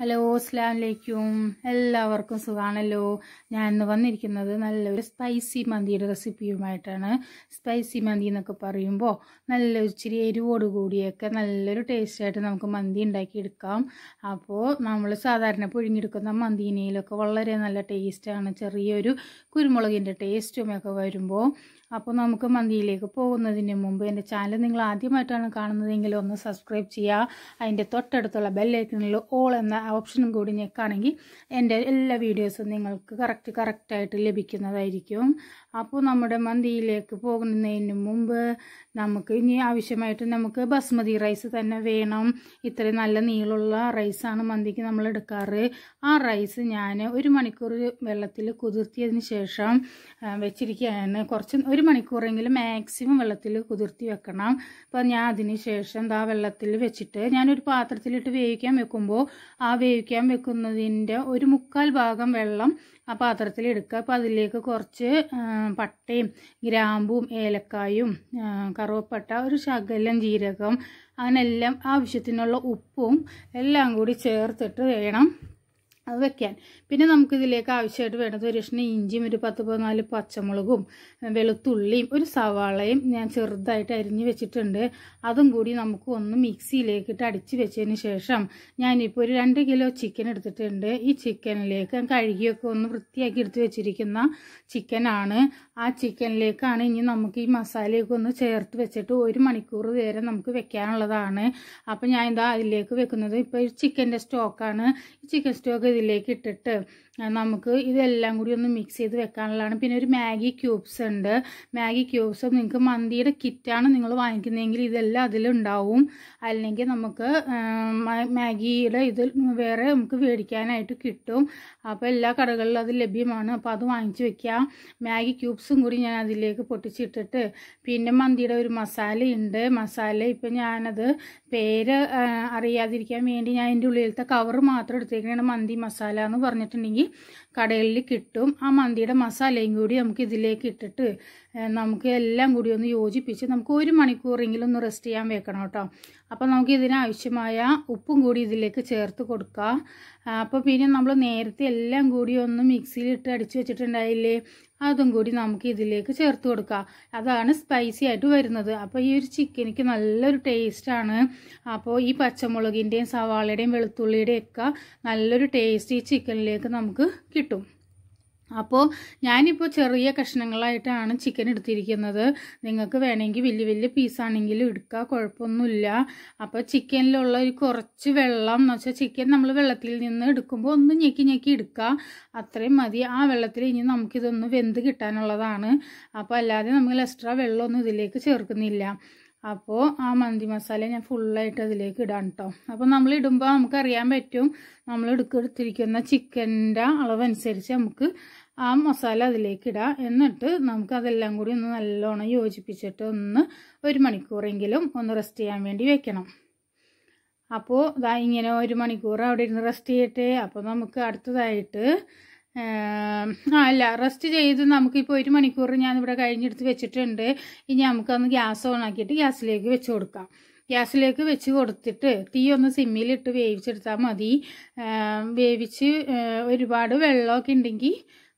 hello അസ്ലാം വലൈക്കും എല്ലാവർക്കും സുഖാണല്ലോ ഞാൻ ഇന്ന് വന്നിരിക്കുന്നത് നല്ലൊരു സ്പൈസി മന്തിയുടെ റെസിപ്പിയുമായിട്ടാണ് സ്പൈസി മന്തി എന്നൊക്കെ പറയുമ്പോൾ നല്ല ഇച്ചിരി എരിവോട് കൂടിയൊക്കെ നല്ലൊരു ടേസ്റ്റായിട്ട് നമുക്ക് മന്തി ഉണ്ടാക്കിയെടുക്കാം അപ്പോൾ നമ്മൾ സാധാരണ പുഴുങ്ങിയെടുക്കുന്ന മന്തിനെയിലൊക്കെ വളരെ നല്ല ടേസ്റ്റാണ് ചെറിയൊരു കുരുമുളകിൻ്റെ ടേസ്റ്റുമൊക്കെ വരുമ്പോൾ അപ്പോൾ നമുക്ക് മന്തിയിലേക്ക് പോകുന്നതിന് മുമ്പ് എൻ്റെ ചാനൽ നിങ്ങൾ ആദ്യമായിട്ടാണ് കാണുന്നതെങ്കിൽ ഒന്ന് സബ്സ്ക്രൈബ് ചെയ്യുക അതിൻ്റെ തൊട്ടടുത്തുള്ള ബെല്ലൈക്കണിൽ ഓൾ എന്ന ഓപ്ഷനും കൂടി ഞെക്കാണെങ്കിൽ എൻ്റെ എല്ലാ വീഡിയോസും നിങ്ങൾക്ക് കറക്റ്റ് കറക്റ്റായിട്ട് ലഭിക്കുന്നതായിരിക്കും അപ്പോൾ നമ്മുടെ മന്തിയിലേക്ക് പോകുന്നതിന് മുമ്പ് നമുക്ക് ഇനി ആവശ്യമായിട്ട് നമുക്ക് ബസ്മതി റൈസ് തന്നെ വേണം ഇത്രയും നല്ല നീളമുള്ള റൈസാണ് മന്തിക്ക് നമ്മൾ എടുക്കാറ് ആ റൈസ് ഞാൻ ഒരു മണിക്കൂർ വെള്ളത്തിൽ കുതിർത്തിയതിന് ശേഷം വെച്ചിരിക്കുകയാണ് കുറച്ച് ഒരു മണിക്കൂറെങ്കിലും മാക്സിമം വെള്ളത്തിൽ കുതിർത്തി വെക്കണം അപ്പോൾ ഞാൻ അതിന് ശേഷം ആ വെള്ളത്തിൽ വെച്ചിട്ട് ഞാനൊരു പാത്രത്തിലിട്ട് വേവിക്കാൻ വെക്കുമ്പോൾ ആ വേവിക്കാൻ വെക്കുന്നതിൻ്റെ ഒരു മുക്കാൽ ഭാഗം വെള്ളം ആ പാത്രത്തിൽ എടുക്കുക അപ്പോൾ അതിലേക്ക് കുറച്ച് പട്ടയും ഗ്രാമ്പും ഏലക്കായും കറുവപ്പട്ട ഒരു ശകലം ജീരകം അങ്ങനെല്ലാം ആവശ്യത്തിനുള്ള ഉപ്പും എല്ലാം കൂടി ചേർത്തിട്ട് വേണം അത് വെക്കാൻ പിന്നെ നമുക്ക് ഇതിലേക്ക് ആവശ്യമായിട്ട് വേണ്ടത് ഒരു ലക്ഷണം ഇഞ്ചിയും ഒരു പത്ത് പതിനാല് പച്ചമുളകും വെളുത്തുള്ളിയും ഒരു സവാളയും ഞാൻ ചെറുതായിട്ട് അരിഞ്ഞ് വെച്ചിട്ടുണ്ട് അതും കൂടി നമുക്ക് ഒന്ന് മിക്സിയിലേക്കിട്ട് അടിച്ച് വെച്ചതിന് ശേഷം ഞാനിപ്പോൾ ഒരു രണ്ട് കിലോ ചിക്കൻ എടുത്തിട്ടുണ്ട് ഈ ചിക്കനിലേക്ക് കഴുകിയൊക്കെ ഒന്ന് വൃത്തിയാക്കി എടുത്ത് വെച്ചിരിക്കുന്ന ചിക്കനാണ് ആ ചിക്കനിലേക്കാണ് ഇനി നമുക്ക് ഈ മസാലയൊക്കെ ഒന്ന് ചേർത്ത് വെച്ചിട്ട് ഒരു മണിക്കൂർ നേരം നമുക്ക് വെക്കാനുള്ളതാണ് അപ്പോൾ ഞാൻ ഇതാ അതിലേക്ക് വെക്കുന്നത് ഇപ്പോൾ ചിക്കൻ്റെ സ്റ്റോക്കാണ് ഈ ചിക്കൻ സ്റ്റോക്ക് ഇതിലേക്ക് ഇട്ടിട്ട് നമുക്ക് ഇതെല്ലാം കൂടി ഒന്ന് മിക്സ് ചെയ്ത് വെക്കാനുള്ളതാണ് പിന്നെ ഒരു മാഗി ക്യൂബ്സ് ഉണ്ട് മാഗി ക്യൂബ്സ് നിങ്ങൾക്ക് മന്തിയുടെ കിറ്റാണ് നിങ്ങൾ വാങ്ങിക്കുന്നതെങ്കിൽ ഇതെല്ലാം അതിലുണ്ടാവും അല്ലെങ്കിൽ നമുക്ക് മാഗിയുടെ ഇത് വേറെ നമുക്ക് മേടിക്കാനായിട്ട് കിട്ടും അപ്പോൾ എല്ലാ കടകളിലും അത് ലഭ്യമാണ് അപ്പോൾ അത് വാങ്ങിച്ച് വെക്കാം മാഗി ക്യൂബ്സും കൂടി ഞാൻ അതിലേക്ക് പൊട്ടിച്ചിട്ടിട്ട് പിന്നെ മന്തിയുടെ ഒരു മസാലയുണ്ട് മസാല ഇപ്പം ഞാനത് പേര് അറിയാതിരിക്കാൻ വേണ്ടി ഞാൻ അതിൻ്റെ ഉള്ളിലത്തെ കവർ മാത്രം എടുത്തേക്കാണ് മന്തി മസാല എന്ന് പറഞ്ഞിട്ടുണ്ടെങ്കിൽ കടകളിൽ കിട്ടും ആ മന്തിയുടെ മസാലയും കൂടി നമുക്ക് ഇതിലേക്ക് ഇട്ടിട്ട് നമുക്ക് എല്ലാം കൂടി ഒന്ന് യോജിപ്പിച്ച് നമുക്ക് ഒരു മണിക്കൂറെങ്കിലും ഒന്ന് റെസ്റ്റ് ചെയ്യാൻ വെക്കണം കേട്ടോ അപ്പോൾ നമുക്ക് ഇതിനാവശ്യമായ ഉപ്പും കൂടി ഇതിലേക്ക് ചേർത്ത് കൊടുക്കുക അപ്പോൾ പിന്നെ നമ്മൾ നേരത്തെ എല്ലാം കൂടി ഒന്ന് മിക്സിയിലിട്ട് അടിച്ച് വെച്ചിട്ടുണ്ടായില്ലേ അതും കൂടി നമുക്ക് ഇതിലേക്ക് ചേർത്ത് കൊടുക്കാം അതാണ് സ്പൈസി ആയിട്ട് വരുന്നത് അപ്പോൾ ഈ ഒരു ചിക്കനിക്ക് നല്ലൊരു ടേസ്റ്റാണ് അപ്പോൾ ഈ പച്ചമുളകിൻ്റെയും സവാളയുടെയും വെളുത്തുള്ളിയുടെയും ഒക്കെ നല്ലൊരു ടേസ്റ്റ് ഈ ചിക്കനിലേക്ക് നമുക്ക് കിട്ടും അപ്പോൾ ഞാനിപ്പോൾ ചെറിയ കഷ്ണങ്ങളായിട്ടാണ് ചിക്കൻ എടുത്തിരിക്കുന്നത് നിങ്ങൾക്ക് വേണമെങ്കിൽ വലിയ വലിയ പീസാണെങ്കിലും എടുക്കുക കുഴപ്പമൊന്നുമില്ല അപ്പോൾ ചിക്കനിലുള്ള ഒരു കുറച്ച് വെള്ളം എന്ന് വെച്ചാൽ ചിക്കൻ നമ്മൾ വെള്ളത്തിൽ നിന്ന് എടുക്കുമ്പോൾ ഒന്ന് ഞെക്കി ഞെക്കി എടുക്കുക അത്രയും മതി ആ വെള്ളത്തിൽ ഇനി നമുക്കിതൊന്ന് വെന്ത് കിട്ടാനുള്ളതാണ് അപ്പോൾ അല്ലാതെ നമ്മൾ എക്സ്ട്രാ വെള്ളമൊന്നും ഇതിലേക്ക് ചേർക്കുന്നില്ല അപ്പോൾ ആ മന്തി മസാല ഞാൻ ഫുള്ളായിട്ട് അതിലേക്ക് ഇടാം കേട്ടോ അപ്പോൾ നമ്മൾ ഇടുമ്പോൾ നമുക്കറിയാൻ പറ്റും നമ്മൾ എടുക്കെടുത്തിരിക്കുന്ന ചിക്കൻ്റെ അളവനുസരിച്ച് നമുക്ക് ആ മസാല അതിലേക്ക് ഇടാം എന്നിട്ട് നമുക്ക് അതെല്ലാം കൂടി ഒന്ന് നല്ലോണം യോജിപ്പിച്ചിട്ട് ഒന്ന് ഒരു മണിക്കൂറെങ്കിലും ഒന്ന് റെസ്റ്റ് ചെയ്യാൻ വേണ്ടി വെക്കണം അപ്പോൾ ഇതാ ഇങ്ങനെ ഒരു മണിക്കൂർ അവിടെ ഇരുന്ന് റെസ്റ്റ് ചെയ്യട്ടെ അപ്പോൾ നമുക്ക് അടുത്തതായിട്ട് ആ അല്ല റെസ്റ്റ് ചെയ്ത് നമുക്കിപ്പോൾ ഒരു മണിക്കൂർ ഞാനിവിടെ കഴിഞ്ഞെടുത്ത് വെച്ചിട്ടുണ്ട് ഇനി നമുക്കൊന്ന് ഗ്യാസ് ഓൺ ആക്കിയിട്ട് ഗ്യാസിലേക്ക് വെച്ച് കൊടുക്കാം ഗ്യാസിലേക്ക് വെച്ച് കൊടുത്തിട്ട് തീ ഒന്ന് സിമ്മിലിട്ട് വേവിച്ചെടുത്താൽ മതി വേവിച്ച് ഒരുപാട് വെള്ളമൊക്കെ ഉണ്ടെങ്കിൽ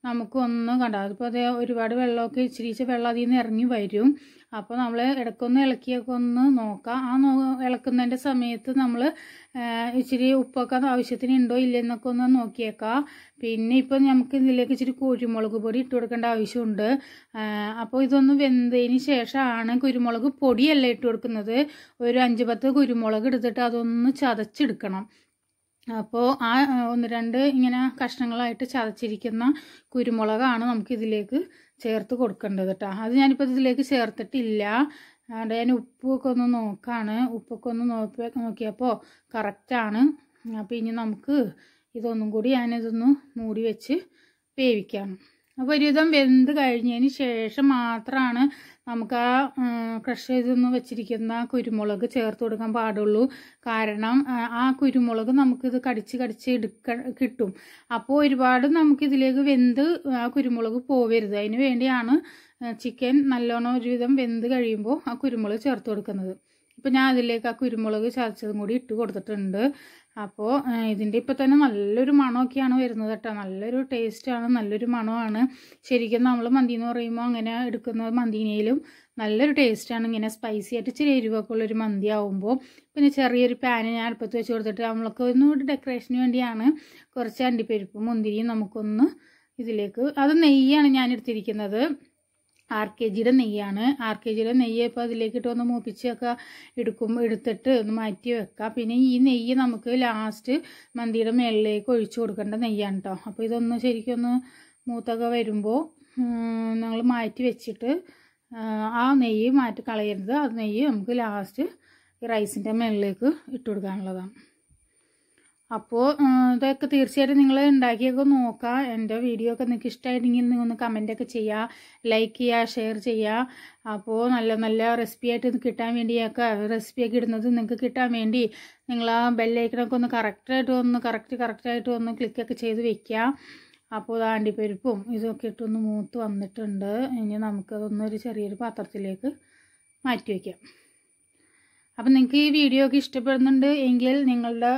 നമുക്കൊന്നും കണ്ടാൽ അതിപ്പോൾ അത് ഒരുപാട് വെള്ളമൊക്കെ ഇച്ചിരി വെള്ളം അതിൽ നിന്ന് ഇറങ്ങി വരും അപ്പോൾ നമ്മൾ ഇടയ്ക്കൊന്ന് ഇളക്കിയൊക്കെ ഒന്ന് നോക്കാം ആ നോ ഇളക്കുന്നതിൻ്റെ സമയത്ത് നമ്മൾ ഇച്ചിരി ഉപ്പൊക്കെ ആവശ്യത്തിന് ഉണ്ടോ ഇല്ലെന്നൊക്കെ ഒന്ന് നോക്കിയേക്കാം പിന്നെ ഇപ്പം നമുക്ക് ഇതിലേക്ക് ഇച്ചിരി കുരുമുളക് പൊടി ഇട്ട് കൊടുക്കേണ്ട ആവശ്യമുണ്ട് അപ്പോൾ ഇതൊന്ന് വെന്തതിന് ശേഷമാണ് കുരുമുളക് പൊടിയല്ല ഇട്ട് കൊടുക്കുന്നത് ഒരു അഞ്ച് പത്ത് കുരുമുളക് എടുത്തിട്ട് അതൊന്ന് ചതച്ചെടുക്കണം അപ്പോൾ ആ ഒന്ന് രണ്ട് ഇങ്ങനെ കഷ്ണങ്ങളായിട്ട് ചതച്ചിരിക്കുന്ന കുരുമുളകാണ് നമുക്ക് ഇതിലേക്ക് ചേർത്ത് കൊടുക്കേണ്ടത് കേട്ടോ അത് ഞാനിപ്പോൾ ഇതിലേക്ക് ചേർത്തിട്ടില്ല അതുകൊണ്ട് ഞാൻ ഉപ്പൊക്കെ ഒന്ന് നോക്കാണ് ഉപ്പൊക്കെ ഒന്ന് നോക്കി നോക്കിയപ്പോൾ കറക്റ്റാണ് അപ്പോൾ ഇനി നമുക്ക് ഇതൊന്നും കൂടി ഞാനിതൊന്ന് മൂടി വെച്ച് വേവിക്കാം അപ്പോൾ ഒരുവിധം വെന്ത് കഴിഞ്ഞതിന് ശേഷം മാത്രമാണ് നമുക്ക് ആ ക്രഷ് ചെയ്തെന്ന് വെച്ചിരിക്കുന്ന കുരുമുളക് ചേർത്ത് കൊടുക്കാൻ പാടുള്ളൂ കാരണം ആ കുരുമുളക് നമുക്കിത് കടിച്ച് കടിച്ച് എടുക്ക കിട്ടും അപ്പോൾ ഒരുപാട് നമുക്കിതിലേക്ക് വെന്ത് ആ കുരുമുളക് പോവരുത് അതിന് വേണ്ടിയാണ് ചിക്കൻ നല്ലോണം ഒരുവിധം വെന്ത് കഴിയുമ്പോൾ ആ കുരുമുളക് ചേർത്ത് കൊടുക്കുന്നത് ഇപ്പോൾ ഞാൻ അതിലേക്ക് ആ കുരുമുളക് ചതച്ചതും കൂടി ഇട്ട് കൊടുത്തിട്ടുണ്ട് അപ്പോൾ ഇതിൻ്റെ ഇപ്പോൾ തന്നെ നല്ലൊരു മണമൊക്കെയാണ് വരുന്നത് കേട്ടോ നല്ലൊരു ടേസ്റ്റാണ് നല്ലൊരു മണമാണ് ശരിക്കും നമ്മൾ മന്തി എന്ന് പറയുമ്പോൾ അങ്ങനെ എടുക്കുന്ന മന്തിനേലും നല്ലൊരു ടേസ്റ്റാണ് ഇങ്ങനെ സ്പൈസി ആയിട്ട് ഇച്ചിരി എരിവൊക്കെ ഉള്ളൊരു മന്തി ആകുമ്പോൾ പിന്നെ ചെറിയൊരു പാന് ഞാൻ അടുപ്പത്ത് വെച്ച് കൊടുത്തിട്ട് നമ്മൾക്ക് ഒന്നുകൂടി ഡെക്കറേഷന് വേണ്ടിയാണ് കുറച്ച് അണ്ടിപ്പരിപ്പ് മുന്തിരിയും നമുക്കൊന്ന് ഇതിലേക്ക് അത് നെയ്യാണ് ഞാൻ എടുത്തിരിക്കുന്നത് ആർ കെ ജിയുടെ നെയ്യാണ് ആർ കെ ജിയുടെ നെയ്യ് ഇപ്പോൾ അതിലേക്കിട്ട് ഒന്ന് മൂപ്പിച്ചൊക്കെ എടുക്കും എടുത്തിട്ട് ഒന്ന് മാറ്റി വെക്കാം പിന്നെ ഈ നെയ്യ് നമുക്ക് ലാസ്റ്റ് മന്തിയുടെ മേളിലേക്ക് ഒഴിച്ചു കൊടുക്കേണ്ട നെയ്യാണ് കേട്ടോ അപ്പോൾ ഇതൊന്ന് ശരിക്കൊന്ന് മൂത്തൊക്കെ വരുമ്പോൾ ഞങ്ങൾ മാറ്റി വെച്ചിട്ട് ആ നെയ്യ് മാറ്റി കളയരുത് ആ നെയ്യ് നമുക്ക് ലാസ്റ്റ് ഈ റൈസിൻ്റെ മേളിലേക്ക് ഇട്ട് കൊടുക്കാനുള്ളതാണ് അപ്പോൾ ഇതൊക്കെ തീർച്ചയായിട്ടും നിങ്ങൾ ഉണ്ടാക്കിയൊക്കെ നോക്കുക എൻ്റെ വീഡിയോ ഒക്കെ നിങ്ങൾക്ക് ഇഷ്ടമായിട്ടുണ്ടെങ്കിൽ നിങ്ങൾ ഒന്ന് ഒക്കെ ചെയ്യുക ലൈക്ക് ചെയ്യുക ഷെയർ ചെയ്യുക അപ്പോൾ നല്ല നല്ല റെസിപ്പി ആയിട്ട് കിട്ടാൻ വേണ്ടിയൊക്കെ റെസിപ്പിയൊക്കെ ഇടുന്നത് നിങ്ങൾക്ക് കിട്ടാൻ വേണ്ടി നിങ്ങൾ ആ ബെല്ലൈക്കണൊക്കെ ഒന്ന് കറക്റ്റായിട്ട് ഒന്ന് കറക്റ്റ് കറക്റ്റായിട്ട് ഒന്ന് ക്ലിക്കൊക്കെ ചെയ്ത് വെക്കുക അപ്പോൾ ആണ്ടിപ്പരിപ്പും ഇതൊക്കെ ഇട്ടൊന്ന് മൂത്ത് വന്നിട്ടുണ്ട് ഇനി നമുക്കതൊന്നൊരു ചെറിയൊരു പാത്രത്തിലേക്ക് മാറ്റി വയ്ക്കാം അപ്പം നിങ്ങൾക്ക് ഈ വീഡിയോ ഒക്കെ ഇഷ്ടപ്പെടുന്നുണ്ട് എങ്കിൽ നിങ്ങളുടെ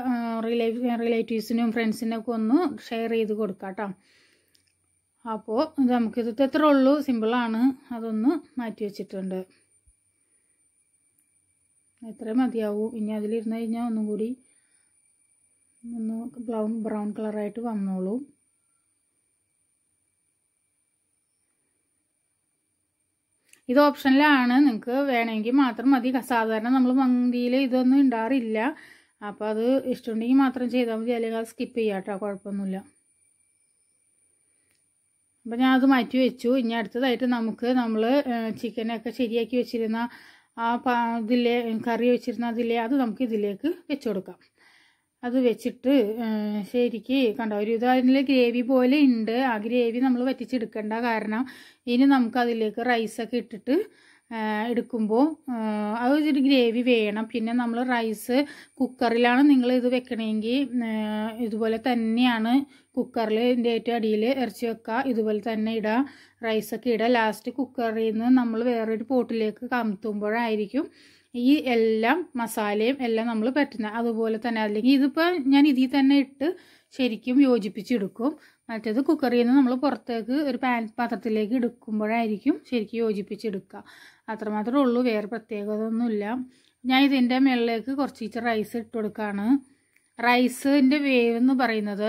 റിലേ റിലേറ്റീവ്സിനും ഫ്രണ്ട്സിനൊക്കെ ഒന്ന് ഷെയർ ചെയ്ത് കൊടുക്കുക കേട്ടോ അപ്പോൾ ഇത് നമുക്കിത് എത്ര ഉള്ളൂ സിമ്പിളാണ് അതൊന്ന് മാറ്റി വെച്ചിട്ടുണ്ട് എത്ര മതിയാവും ഇനി അതിലിരുന്ന് കഴിഞ്ഞാൽ ഒന്നും കൂടി ഒന്ന് ബ്രൗൺ ബ്രൗൺ കളറായിട്ട് വന്നോളൂ ഇത് ഓപ്ഷനിലാണ് നിങ്ങൾക്ക് വേണമെങ്കിൽ മാത്രം മതി സാധാരണ നമ്മൾ മന്തിയിൽ ഇതൊന്നും ഉണ്ടാറില്ല അപ്പോൾ അത് ഇഷ്ടമുണ്ടെങ്കിൽ മാത്രം ചെയ്താൽ മതി അല്ലെങ്കിൽ അത് സ്കിപ്പ് ചെയ്യാം കേട്ടോ കുഴപ്പമൊന്നുമില്ല അപ്പം ഞാൻ അത് മാറ്റി വെച്ചു ഇനി അടുത്തതായിട്ട് നമുക്ക് നമ്മൾ ചിക്കനൊക്കെ ശരിയാക്കി വെച്ചിരുന്ന ആ ഇതിലെ കറി വെച്ചിരുന്ന അതിലെ അത് നമുക്ക് ഇതിലേക്ക് വെച്ചു കൊടുക്കാം അത് വെച്ചിട്ട് ശരിക്ക് കണ്ടോ ഒരു ഇത് അതിൽ ഗ്രേവി പോലെ ഉണ്ട് ആ ഗ്രേവി നമ്മൾ വറ്റിച്ചെടുക്കേണ്ട കാരണം ഇനി നമുക്ക് അതിലേക്ക് റൈസൊക്കെ ഇട്ടിട്ട് എടുക്കുമ്പോൾ അത് ഒരു ഗ്രേവി വേണം പിന്നെ നമ്മൾ റൈസ് കുക്കറിലാണ് നിങ്ങൾ ഇത് വെക്കണമെങ്കിൽ ഇതുപോലെ തന്നെയാണ് കുക്കറിൽ ഇതിൻ്റെ ഏറ്റവും അടിയിൽ ഇറച്ചി വെക്കുക ഇതുപോലെ തന്നെ ഇടുക റൈസൊക്കെ ഇടുക ലാസ്റ്റ് കുക്കറിൽ നിന്ന് നമ്മൾ വേറൊരു പോട്ടിലേക്ക് കമത്തുമ്പോഴായിരിക്കും ഈ എല്ലാം മസാലയും എല്ലാം നമ്മൾ പറ്റുന്ന അതുപോലെ തന്നെ അല്ലെങ്കിൽ ഇതിപ്പോൾ ഞാൻ ഇതിൽ തന്നെ ഇട്ട് ശരിക്കും യോജിപ്പിച്ചെടുക്കും മറ്റേത് കുക്കറിൽ നിന്ന് നമ്മൾ പുറത്തേക്ക് ഒരു പാൻ പാത്രത്തിലേക്ക് എടുക്കുമ്പോഴായിരിക്കും ശരിക്കും യോജിപ്പിച്ചെടുക്കുക അത്രമാത്രമേ ഉള്ളൂ വേറെ ഒന്നുമില്ല ഞാൻ ഇതിൻ്റെ മുകളിലേക്ക് കുറച്ച് റൈസ് ഇട്ട് കൊടുക്കുകയാണ് റൈസിൻ്റെ വേവ് എന്ന് പറയുന്നത്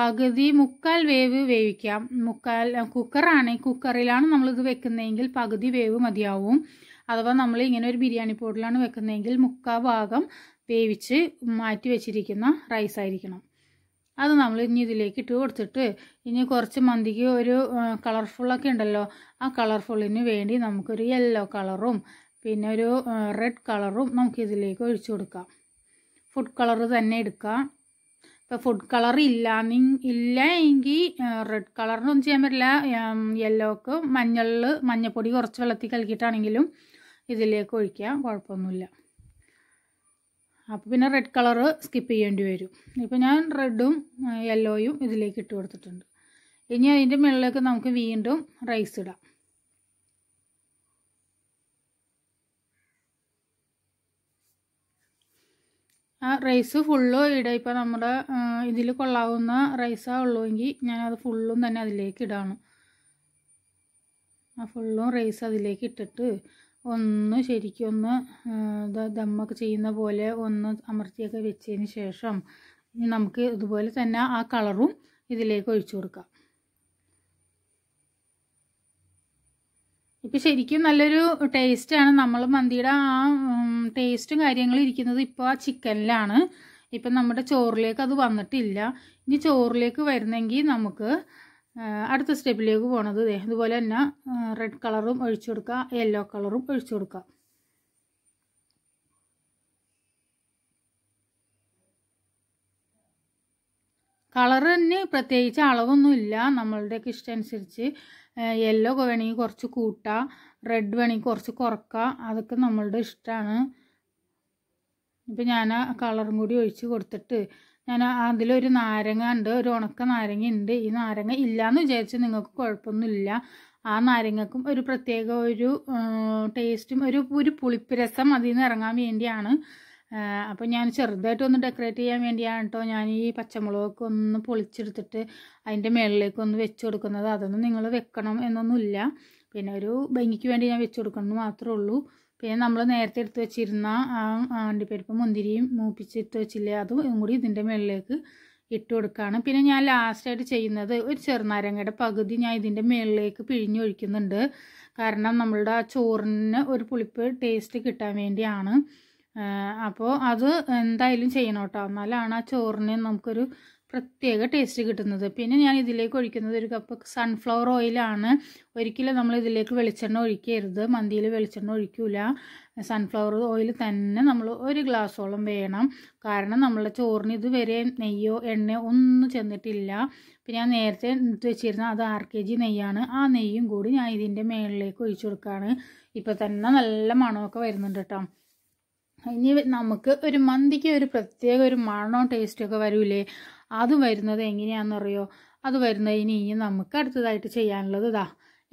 പകുതി മുക്കാൽ വേവ് വേവിക്കാം മുക്കാൽ കുക്കറാണെങ്കിൽ കുക്കറിലാണ് നമ്മളിത് വെക്കുന്നതെങ്കിൽ പകുതി വേവ് മതിയാവും അഥവാ നമ്മൾ ഇങ്ങനെ ഒരു ബിരിയാണി പൗഡറിലാണ് വെക്കുന്നതെങ്കിൽ മുക്കാ ഭാഗം വേവിച്ച് മാറ്റി വെച്ചിരിക്കുന്ന റൈസ് ആയിരിക്കണം അത് നമ്മൾ ഇനി ഇതിലേക്ക് ഇട്ട് കൊടുത്തിട്ട് ഇനി കുറച്ച് മന്തിക്ക് ഒരു കളർഫുള്ളൊക്കെ ഉണ്ടല്ലോ ആ കളർഫുള്ളിന് വേണ്ടി നമുക്കൊരു യെല്ലോ കളറും പിന്നെ ഒരു റെഡ് കളറും നമുക്ക് ഇതിലേക്ക് ഒഴിച്ചു കൊടുക്കാം ഫുഡ് കളർ തന്നെ എടുക്കാം ഇപ്പം ഫുഡ് കളർ ഇല്ല ഇല്ല എങ്കിൽ റെഡ് കളറിനൊന്നും ചെയ്യാൻ പറ്റില്ല യെല്ലോക്ക് മഞ്ഞളിൽ മഞ്ഞപ്പൊടി കുറച്ച് വെള്ളത്തിൽ കലക്കിയിട്ടാണെങ്കിലും ഇതിലേക്ക് ഒഴിക്കുക കുഴപ്പമൊന്നുമില്ല അപ്പോൾ പിന്നെ റെഡ് കളറ് സ്കിപ്പ് ചെയ്യേണ്ടി വരും ഇപ്പോൾ ഞാൻ റെഡും യെല്ലോയും ഇതിലേക്ക് ഇട്ട് കൊടുത്തിട്ടുണ്ട് ഇനി അതിൻ്റെ മുകളിലേക്ക് നമുക്ക് വീണ്ടും റൈസ് ഇടാം ആ റൈസ് ഫുള്ള് ഇടുക ഇപ്പം നമ്മുടെ ഇതിൽ കൊള്ളാവുന്ന റൈസാ ഉള്ളുവെങ്കിൽ ഞാനത് ഫുള്ളും തന്നെ അതിലേക്ക് ഇടാണ് ആ ഫുള്ളും റൈസ് അതിലേക്ക് ഇട്ടിട്ട് ഒന്ന് ശരിക്കും ഒന്ന് ദമ്മൊക്കെ ചെയ്യുന്ന പോലെ ഒന്ന് അമർത്തിയൊക്കെ വെച്ചതിന് ശേഷം ഇനി നമുക്ക് ഇതുപോലെ തന്നെ ആ കളറും ഇതിലേക്ക് ഒഴിച്ചു കൊടുക്കാം ഇപ്പം ശരിക്കും നല്ലൊരു ടേസ്റ്റാണ് നമ്മൾ മന്തിയുടെ ആ ടേസ്റ്റും കാര്യങ്ങളും ഇരിക്കുന്നത് ഇപ്പോൾ ആ ചിക്കനിലാണ് ഇപ്പം നമ്മുടെ ചോറിലേക്ക് അത് വന്നിട്ടില്ല ഇനി ചോറിലേക്ക് വരുന്നെങ്കിൽ നമുക്ക് അടുത്ത സ്റ്റെപ്പിലേക്ക് പോണത് ഇതുപോലെ തന്നെ റെഡ് കളറും ഒഴിച്ചു കൊടുക്കുക യെല്ലോ കളറും ഒഴിച്ചു കൊടുക്കുക കളർ തന്നെ പ്രത്യേകിച്ച് അളവൊന്നുമില്ല നമ്മളുടെയൊക്കെ ഇഷ്ടം അനുസരിച്ച് യെല്ലോ വേണമെങ്കിൽ കുറച്ച് കൂട്ടുക റെഡ് വേണമെങ്കിൽ കുറച്ച് കുറക്കുക അതൊക്കെ നമ്മളുടെ ഇഷ്ടമാണ് ഇപ്പം ഞാൻ ആ കളറും കൂടി ഒഴിച്ച് കൊടുത്തിട്ട് ഞാൻ അതിലൊരു നാരങ്ങ ഉണ്ട് ഒരു ഉണക്ക നാരങ്ങ ഉണ്ട് ഈ നാരങ്ങ എന്ന് വിചാരിച്ച് നിങ്ങൾക്ക് കുഴപ്പമൊന്നുമില്ല ആ നാരങ്ങക്കും ഒരു പ്രത്യേക ഒരു ടേസ്റ്റും ഒരു ഒരു പുളിപ്പ് രസം അതിൽ നിന്ന് ഇറങ്ങാൻ വേണ്ടിയാണ് അപ്പോൾ ഞാൻ ചെറുതായിട്ട് ഒന്ന് ഡെക്കറേറ്റ് ചെയ്യാൻ വേണ്ടിയാണ് കേട്ടോ ഞാൻ ഈ പച്ചമുളകൊക്കെ ഒന്ന് പൊളിച്ചെടുത്തിട്ട് അതിൻ്റെ മുകളിലേക്ക് ഒന്ന് വെച്ച് കൊടുക്കുന്നത് അതൊന്നും നിങ്ങൾ വെക്കണം എന്നൊന്നുമില്ല പിന്നെ ഒരു ഭംഗിക്ക് വേണ്ടി ഞാൻ വെച്ച് കൊടുക്കണം മാത്രമേ ഉള്ളൂ പിന്നെ നമ്മൾ നേരത്തെ എടുത്ത് വെച്ചിരുന്ന ആ അണ്ടിപ്പരിപ്പ് മുന്തിരിയും മൂപ്പിച്ചെടുത്ത് വെച്ചില്ലേ അതും കൂടി ഇതിൻ്റെ മുകളിലേക്ക് ഇട്ട് കൊടുക്കുകയാണ് പിന്നെ ഞാൻ ലാസ്റ്റായിട്ട് ചെയ്യുന്നത് ഒരു ചെറുനാരങ്ങയുടെ പകുതി ഞാൻ ഇതിൻ്റെ മുകളിലേക്ക് പിഴിഞ്ഞൊഴിക്കുന്നുണ്ട് കാരണം നമ്മളുടെ ചോറിന് ഒരു പുളിപ്പ് ടേസ്റ്റ് കിട്ടാൻ വേണ്ടിയാണ് അപ്പോൾ അത് എന്തായാലും ചെയ്യണം കേട്ടോ എന്നാലാണ് ആ ചോറിന് നമുക്കൊരു പ്രത്യേക ടേസ്റ്റ് കിട്ടുന്നത് പിന്നെ ഞാൻ ഇതിലേക്ക് ഒഴിക്കുന്നത് ഒരു കപ്പ് സൺഫ്ലവർ ഓയിലാണ് ഒരിക്കലും നമ്മൾ ഇതിലേക്ക് വെളിച്ചെണ്ണ ഒഴിക്കരുത് മന്തിയിൽ വെളിച്ചെണ്ണ ഒഴിക്കില്ല സൺഫ്ലവർ ഓയിൽ തന്നെ നമ്മൾ ഒരു ഗ്ലാസ്സോളം വേണം കാരണം നമ്മളുടെ ചോറിന് ഇതുവരെ നെയ്യോ എണ്ണയോ ഒന്നും ചെന്നിട്ടില്ല പിന്നെ ഞാൻ നേരത്തെ എടുത്ത് വെച്ചിരുന്ന അത് ആർ കെ ജി നെയ്യാണ് ആ നെയ്യും കൂടി ഞാൻ ഇതിൻ്റെ മേളിലേക്ക് ഒഴിച്ചു കൊടുക്കുകയാണ് ഇപ്പോൾ തന്നെ നല്ല മണമൊക്കെ വരുന്നുണ്ട് കേട്ടോ ഇനി നമുക്ക് ഒരു മന്തിക്ക് ഒരു പ്രത്യേക ഒരു മണോ ടേസ്റ്റ് ഒക്കെ വരൂലേ അത് വരുന്നത് എങ്ങനെയാണെന്നറിയോ അത് വരുന്നത് ഇനി ഇനി നമുക്ക് അടുത്തതായിട്ട് ചെയ്യാനുള്ളത് ഇതാ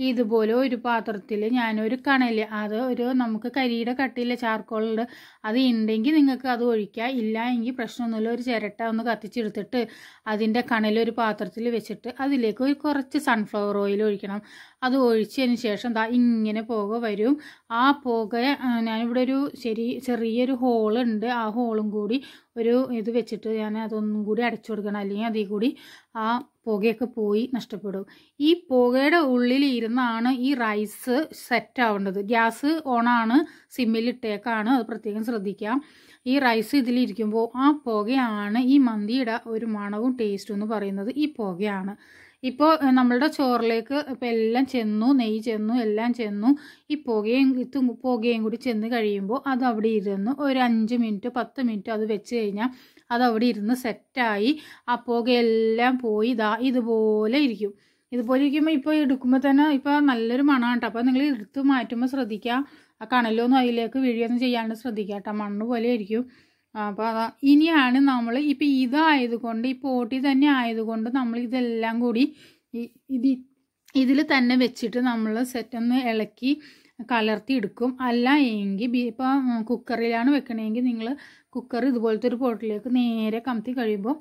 ഇതുപോലെ ഒരു പാത്രത്തിൽ ഞാനൊരു കണല് അത് ഒരു നമുക്ക് കരിയുടെ കട്ടിയിലെ ചാർക്കോളുണ്ട് അത് ഉണ്ടെങ്കിൽ നിങ്ങൾക്ക് അത് ഒഴിക്കുക ഇല്ല എങ്കിൽ പ്രശ്നമൊന്നുമില്ല ഒരു ചിരട്ട ഒന്ന് കത്തിച്ചെടുത്തിട്ട് അതിൻ്റെ കണൽ ഒരു പാത്രത്തിൽ വെച്ചിട്ട് അതിലേക്ക് ഒരു കുറച്ച് സൺഫ്ലവർ ഓയിൽ ഒഴിക്കണം അത് ഒഴിച്ചതിന് ശേഷം ദാ ഇങ്ങനെ പുക വരും ആ പുക ഞാനിവിടെ ഒരു ശരി ചെറിയൊരു ഹോളുണ്ട് ആ ഹോളും കൂടി ഒരു ഇത് വെച്ചിട്ട് ഞാൻ അതൊന്നും കൂടി അടച്ചു കൊടുക്കണം അല്ലെങ്കിൽ അതിൽ കൂടി ആ പുകയൊക്കെ പോയി നഷ്ടപ്പെടും ഈ പുകയുടെ ഉള്ളിലിരുന്നാണ് ഇരുന്നാണ് ഈ റൈസ് സെറ്റ് ആവേണ്ടത് ഗ്യാസ് ഓണാണ് സിമ്മിലിട്ടേക്കാണ് അത് പ്രത്യേകം ശ്രദ്ധിക്കാം ഈ റൈസ് ഇതിലിരിക്കുമ്പോൾ ആ പുകയാണ് ഈ മന്തിയുടെ ഒരു മണവും ടേസ്റ്റും എന്ന് പറയുന്നത് ഈ പുകയാണ് ഇപ്പോൾ നമ്മളുടെ ചോറിലേക്ക് ഇപ്പോൾ എല്ലാം ചെന്നു നെയ്യ് ചെന്നു എല്ലാം ചെന്നു ഈ പുകയും ഇത്തും പുകയും കൂടി ചെന്ന് കഴിയുമ്പോൾ അത് അവിടെ ഇരുന്ന് ഒരു അഞ്ച് മിനിറ്റ് പത്ത് മിനിറ്റ് അത് വെച്ച് കഴിഞ്ഞാൽ അത് അവിടെ ഇരുന്ന് സെറ്റായി ആ പുകയെല്ലാം പോയി ഇതാ ഇതുപോലെ ഇരിക്കും ഇതുപോലെ ഇരിക്കുമ്പോൾ ഇപ്പോൾ എടുക്കുമ്പോൾ തന്നെ ഇപ്പോൾ നല്ലൊരു മണമാണ് കേട്ടോ അപ്പോൾ നിങ്ങൾ എടുത്ത് മാറ്റുമ്പോൾ ശ്രദ്ധിക്കുക ആ കണലൊന്നും അതിലേക്ക് വീഴുകയൊന്നും ചെയ്യാണ്ട് ശ്രദ്ധിക്കുക കേട്ടോ മണ്ണ് പോലെ ആയിരിക്കും അപ്പോൾ അതാ ഇനിയാണ് നമ്മൾ ഇപ്പോൾ ഇതായതുകൊണ്ട് ഈ പോട്ടി തന്നെ ആയതുകൊണ്ട് നമ്മൾ ഇതെല്ലാം കൂടി ഇത് ഇതിൽ തന്നെ വെച്ചിട്ട് നമ്മൾ സെറ്റൊന്ന് ഇളക്കി കലർത്തി എടുക്കും അല്ല എങ്കിൽ ഇപ്പോൾ കുക്കറിലാണ് വെക്കണമെങ്കിൽ നിങ്ങൾ കുക്കർ ഇതുപോലത്തെ ഒരു പോട്ടിലേക്ക് നേരെ കമത്തി കഴിയുമ്പോൾ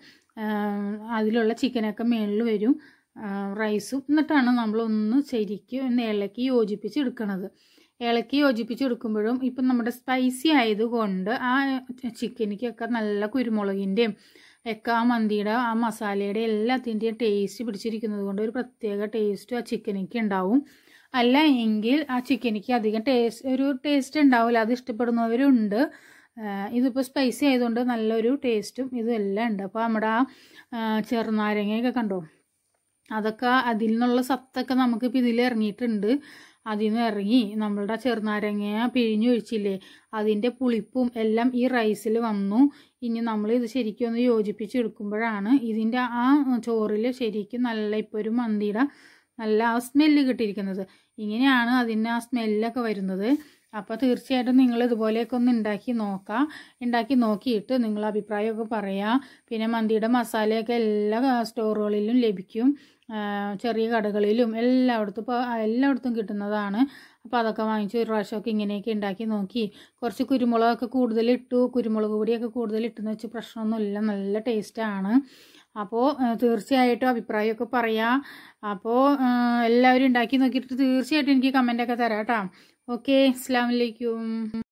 അതിലുള്ള ചിക്കനൊക്കെ മേളിൽ വരും റൈസും എന്നിട്ടാണ് നമ്മളൊന്ന് ശരിക്കും ഒന്ന് ഇളക്കി യോജിപ്പിച്ച് എടുക്കണത് ഇളക്കി യോജിപ്പിച്ച് കൊടുക്കുമ്പോഴും ഇപ്പം നമ്മുടെ സ്പൈസി ആയതുകൊണ്ട് ആ ചിക്കനിക്കൊക്കെ നല്ല കുരുമുളകിൻ്റെയും ഒക്കെ ആ മന്തിയുടെ ആ മസാലയുടെ എല്ലാത്തിൻ്റെയും ടേസ്റ്റ് പിടിച്ചിരിക്കുന്നത് കൊണ്ട് ഒരു പ്രത്യേക ടേസ്റ്റ് ആ ചിക്കനിക്ക് ഉണ്ടാവും അല്ല എങ്കിൽ ആ ചിക്കനിക്ക് അധികം ടേസ്റ്റ് ഒരു ടേസ്റ്റ് ഉണ്ടാവില്ല അത് ഇഷ്ടപ്പെടുന്നവരുണ്ട് ഇതിപ്പോൾ സ്പൈസി ആയതുകൊണ്ട് നല്ലൊരു ടേസ്റ്റും ഇതെല്ലാം എല്ലാം ഉണ്ട് അപ്പോൾ നമ്മുടെ ആ ചെറുനാരങ്ങയൊക്കെ കണ്ടോ അതൊക്കെ അതിൽ നിന്നുള്ള സത്തൊക്കെ നമുക്കിപ്പോൾ ഇതിൽ ഇറങ്ങിയിട്ടുണ്ട് അതിൽ നിന്ന് ഇറങ്ങി നമ്മളുടെ ചെറുനാരങ്ങ പിഴിഞ്ഞൊഴിച്ചില്ലേ അതിൻ്റെ പുളിപ്പും എല്ലാം ഈ റൈസിൽ വന്നു ഇനി നമ്മൾ ഇത് ശരിക്കും ഒന്ന് യോജിപ്പിച്ചെടുക്കുമ്പോഴാണ് ഇതിൻ്റെ ആ ചോറിൽ ശരിക്കും നല്ല ഇപ്പോൾ ഒരു മന്തിയുടെ നല്ല ആ സ്മെല്ല് കിട്ടിയിരിക്കുന്നത് ഇങ്ങനെയാണ് അതിൻ്റെ ആ സ്മെല്ലൊക്കെ വരുന്നത് അപ്പോൾ തീർച്ചയായിട്ടും നിങ്ങൾ ഇതുപോലെയൊക്കെ ഒന്ന് ഉണ്ടാക്കി നോക്കാം ഉണ്ടാക്കി നോക്കിയിട്ട് നിങ്ങൾ അഭിപ്രായമൊക്കെ പറയാം പിന്നെ മന്തിയുടെ മസാലയൊക്കെ എല്ലാ സ്റ്റോറുകളിലും ലഭിക്കും ചെറിയ കടകളിലും എല്ലായിടത്തും ഇപ്പോൾ എല്ലായിടത്തും കിട്ടുന്നതാണ് അപ്പോൾ അതൊക്കെ വാങ്ങിച്ച് ഒരു പ്രാവശ്യമൊക്കെ ഇങ്ങനെയൊക്കെ ഉണ്ടാക്കി നോക്കി കുറച്ച് കുരുമുളകൊക്കെ കൂടുതൽ ഇട്ടു കുരുമുളക് പൊടിയൊക്കെ കൂടുതൽ വെച്ച് പ്രശ്നമൊന്നുമില്ല നല്ല ടേസ്റ്റാണ് അപ്പോൾ തീർച്ചയായിട്ടും അഭിപ്രായമൊക്കെ പറയാം അപ്പോൾ എല്ലാവരും ഉണ്ടാക്കി നോക്കിയിട്ട് തീർച്ചയായിട്ടും എനിക്ക് കമൻ്റൊക്കെ തരാം കേട്ടോ ഓക്കെ അസ്ലാമലൈക്കും